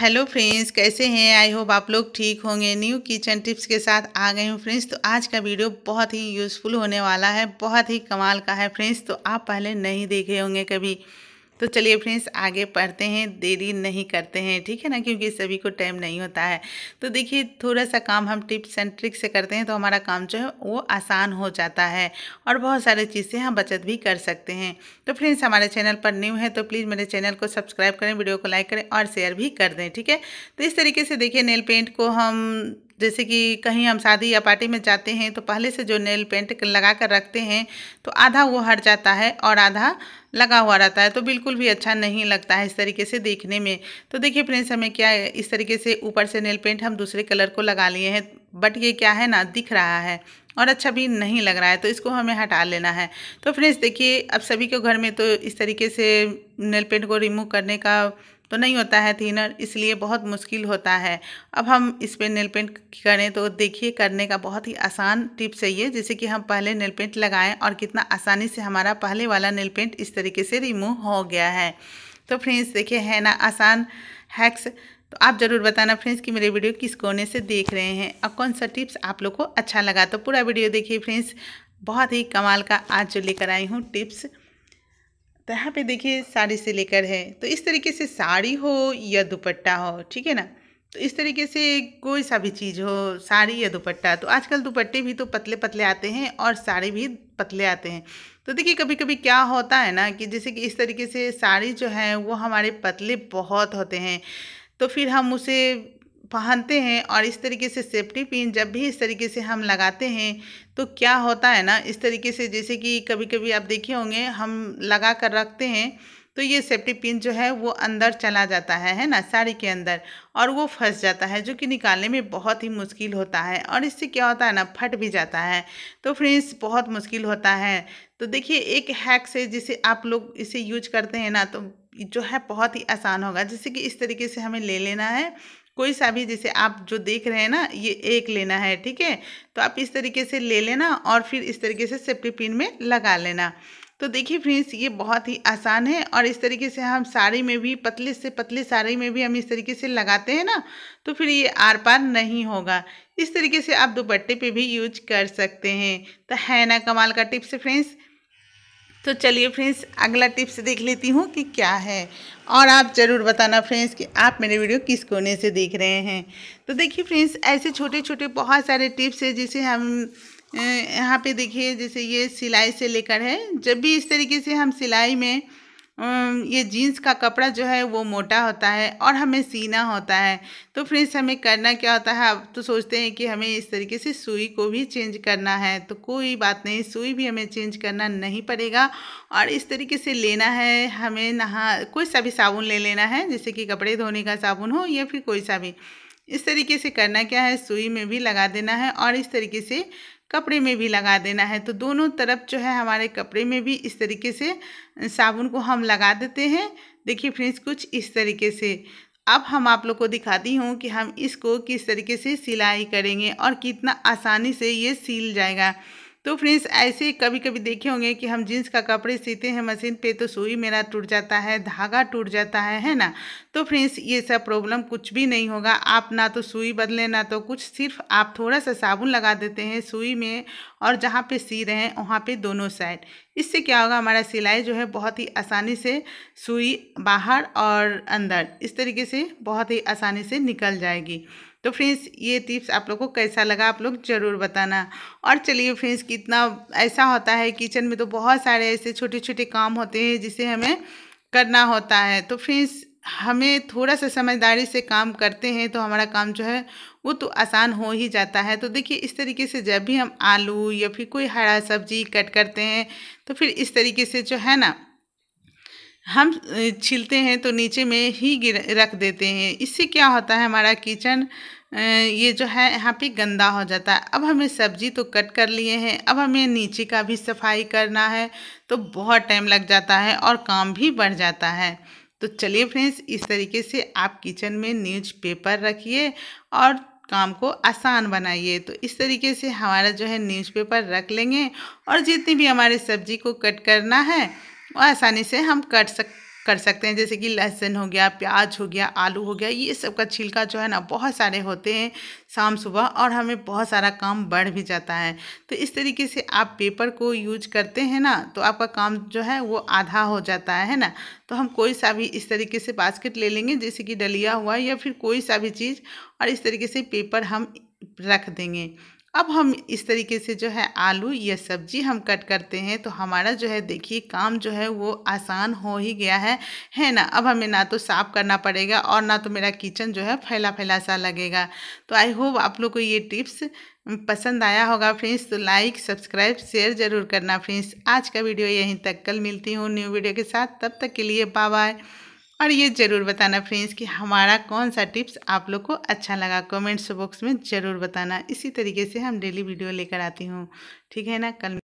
hello friends कैसे हैं I hope आप लोग ठीक होंगे न्यू किचन टिप्स के साथ आ गए हूँ फ्रेंड्स तो आज का वीडियो बहुत ही यूज़फुल होने वाला है बहुत ही कमाल का है फ्रेंड्स तो आप पहले नहीं देखे होंगे कभी तो चलिए फ्रेंड्स आगे पढ़ते हैं देरी नहीं करते हैं ठीक है ना क्योंकि सभी को टाइम नहीं होता है तो देखिए थोड़ा सा काम हम टिप्स एंड ट्रिक्स से करते हैं तो हमारा काम जो है वो आसान हो जाता है और बहुत सारे चीज़ से हम बचत भी कर सकते हैं तो फ्रेंड्स हमारे चैनल पर न्यू है तो प्लीज़ मेरे चैनल को सब्सक्राइब करें वीडियो को लाइक करें और शेयर भी कर दें ठीक है तो इस तरीके से देखिए नेल पेंट को हम जैसे कि कहीं हम शादी या पार्टी में जाते हैं तो पहले से जो नेल पेंट लगा कर रखते हैं तो आधा वो हट जाता है और आधा लगा हुआ रहता है तो बिल्कुल भी अच्छा नहीं लगता है इस तरीके से देखने में तो देखिए फ्रेंड्स हमें क्या इस तरीके से ऊपर से नेल पेंट हम दूसरे कलर को लगा लिए हैं बट ये क्या है ना दिख रहा है और अच्छा भी नहीं लग रहा है तो इसको हमें हटा लेना है तो फ्रेंड्स देखिए अब सभी के घर में तो इस तरीके से नेल पेंट को रिमूव करने का तो नहीं होता है थिनर इसलिए बहुत मुश्किल होता है अब हम इस पर नेल पेंट करें तो देखिए करने का बहुत ही आसान टिप्स है ये जैसे कि हम पहले नेल पेंट लगाएं और कितना आसानी से हमारा पहले वाला नेल पेंट इस तरीके से रिमूव हो गया है तो फ्रेंड्स देखिए है ना आसान हैक्स तो आप ज़रूर बताना फ्रेंड्स कि मेरे वीडियो किस कोने से देख रहे हैं और कौन सा टिप्स आप लोग को अच्छा लगा तो पूरा वीडियो देखिए फ्रेंड्स बहुत ही कमाल का आज जो लेकर आई हूँ टिप्स तो यहाँ पे देखिए साड़ी से लेकर है तो इस तरीके से साड़ी हो या दुपट्टा हो ठीक है ना तो इस तरीके से कोई सा भी चीज़ हो साड़ी या दुपट्टा तो आजकल दुपट्टे भी तो पतले पतले आते हैं और साड़ी भी पतले आते हैं तो देखिए कभी कभी क्या होता है ना कि जैसे कि इस तरीके से साड़ी जो है वो हमारे पतले बहुत होते हैं तो फिर हम उसे पहनते हैं और इस तरीके से सेफ्टी पिन जब भी इस तरीके से हम लगाते हैं तो क्या होता है ना इस तरीके से जैसे कि कभी कभी आप देखे होंगे हम लगा कर रखते हैं तो ये सेफ्टी पिन जो है वो अंदर चला जाता है है ना साड़ी के अंदर और वो फंस जाता है जो कि निकालने में बहुत ही मुश्किल होता है और इससे क्या होता है ना फट भी जाता है तो फ्रेंड्स बहुत मुश्किल होता है तो देखिए एक हैक से जिसे आप लोग इसे यूज करते हैं ना तो जो है बहुत ही आसान होगा जैसे कि इस तरीके से हमें ले लेना है कोई सा भी जैसे आप जो देख रहे हैं ना ये एक लेना है ठीक है तो आप इस तरीके से ले लेना और फिर इस तरीके से सेफ्टी पिन में लगा लेना तो देखिए फ्रेंड्स ये बहुत ही आसान है और इस तरीके से हम साड़ी में भी पतली से पतली साड़ी में भी हम इस तरीके से लगाते हैं ना तो फिर ये आर पार नहीं होगा इस तरीके से आप दुपट्टे पे भी यूज कर सकते हैं तो है ना कमाल का टिप्स फ्रेंड्स तो चलिए फ्रेंड्स अगला टिप्स देख लेती हूँ कि क्या है और आप ज़रूर बताना फ्रेंड्स कि आप मेरे वीडियो किस कोने से देख रहे हैं तो देखिए फ्रेंड्स ऐसे छोटे छोटे बहुत सारे टिप्स है जिसे हम यहाँ पे देखिए जैसे ये सिलाई से लेकर है जब भी इस तरीके से हम सिलाई में ये जीन्स का कपड़ा जो है वो मोटा होता है और हमें सीना होता है तो फ्रेंड्स हमें करना क्या होता है अब तो सोचते हैं कि हमें इस तरीके से सुई को भी चेंज करना है तो कोई बात नहीं सुई भी हमें चेंज करना नहीं पड़ेगा और इस तरीके से लेना है हमें नहा कोई सा भी साबुन ले लेना है जैसे कि कपड़े धोने का साबुन हो या फिर कोई सा भी इस तरीके से करना क्या है सुई में भी लगा देना है और इस तरीके से कपड़े में भी लगा देना है तो दोनों तरफ जो है हमारे कपड़े में भी इस तरीके से साबुन को हम लगा देते हैं देखिए फ्रेंड्स कुछ इस तरीके से अब हम आप लोग को दिखाती हूँ कि हम इसको किस तरीके से सिलाई करेंगे और कितना आसानी से ये सिल जाएगा तो फ्रेंड्स ऐसे ही कभी कभी देखे होंगे कि हम जीन्स का कपड़े सीते हैं मशीन पे तो सुई मेरा टूट जाता है धागा टूट जाता है है ना तो फ्रेंड्स ये सब प्रॉब्लम कुछ भी नहीं होगा आप ना तो सुई बदलें ना तो कुछ सिर्फ आप थोड़ा सा साबुन लगा देते हैं सुई में और जहाँ पे सी रहे हैं वहाँ पे दोनों साइड इससे क्या होगा हमारा सिलाई जो है बहुत ही आसानी से सुई बाहर और अंदर इस तरीके से बहुत ही आसानी से निकल जाएगी तो फ्रेंड्स ये टिप्स आप लोग को कैसा लगा आप लोग ज़रूर बताना और चलिए फ्रेंड्स कितना ऐसा होता है किचन में तो बहुत सारे ऐसे छोटे छोटे काम होते हैं जिसे हमें करना होता है तो फ्रेंड्स हमें थोड़ा सा समझदारी से काम करते हैं तो हमारा काम जो है वो तो आसान हो ही जाता है तो देखिए इस तरीके से जब भी हम आलू या फिर कोई हरा सब्जी कट करते हैं तो फिर इस तरीके से जो है ना हम छिलते हैं तो नीचे में ही गिर रख देते हैं इससे क्या होता है हमारा किचन ये जो है यहाँ पे गंदा हो जाता है अब हमें सब्जी तो कट कर लिए हैं अब हमें नीचे का भी सफाई करना है तो बहुत टाइम लग जाता है और काम भी बढ़ जाता है तो चलिए फ्रेंड्स इस तरीके से आप किचन में न्यूज़पेपर रखिए और काम को आसान बनाइए तो इस तरीके से हमारा जो है न्यूज़पेपर रख लेंगे और जितनी भी हमारे सब्जी को कट करना है और आसानी से हम कट सक कर सकते हैं जैसे कि लहसुन हो गया प्याज हो गया आलू हो गया ये सब का छिलका जो है ना बहुत सारे होते हैं शाम सुबह और हमें बहुत सारा काम बढ़ भी जाता है तो इस तरीके से आप पेपर को यूज करते हैं ना तो आपका काम जो है वो आधा हो जाता है ना तो हम कोई सा भी इस तरीके से बास्केट ले लेंगे जैसे कि डलिया हुआ या फिर कोई सा भी चीज़ और इस तरीके से पेपर हम रख देंगे अब हम इस तरीके से जो है आलू या सब्जी हम कट करते हैं तो हमारा जो है देखिए काम जो है वो आसान हो ही गया है है ना अब हमें ना तो साफ़ करना पड़ेगा और ना तो मेरा किचन जो है फैला फैला सा लगेगा तो आई होप आप लोग को ये टिप्स पसंद आया होगा फ्रेंड्स तो लाइक सब्सक्राइब शेयर ज़रूर करना फ्रेंड्स आज का वीडियो यहीं तक कल मिलती हूँ न्यू वीडियो के साथ तब तक के लिए बाय बाय और ये ज़रूर बताना फ्रेंड्स कि हमारा कौन सा टिप्स आप लोग को अच्छा लगा कमेंट्स बॉक्स में ज़रूर बताना इसी तरीके से हम डेली वीडियो लेकर आती हूँ ठीक है ना कल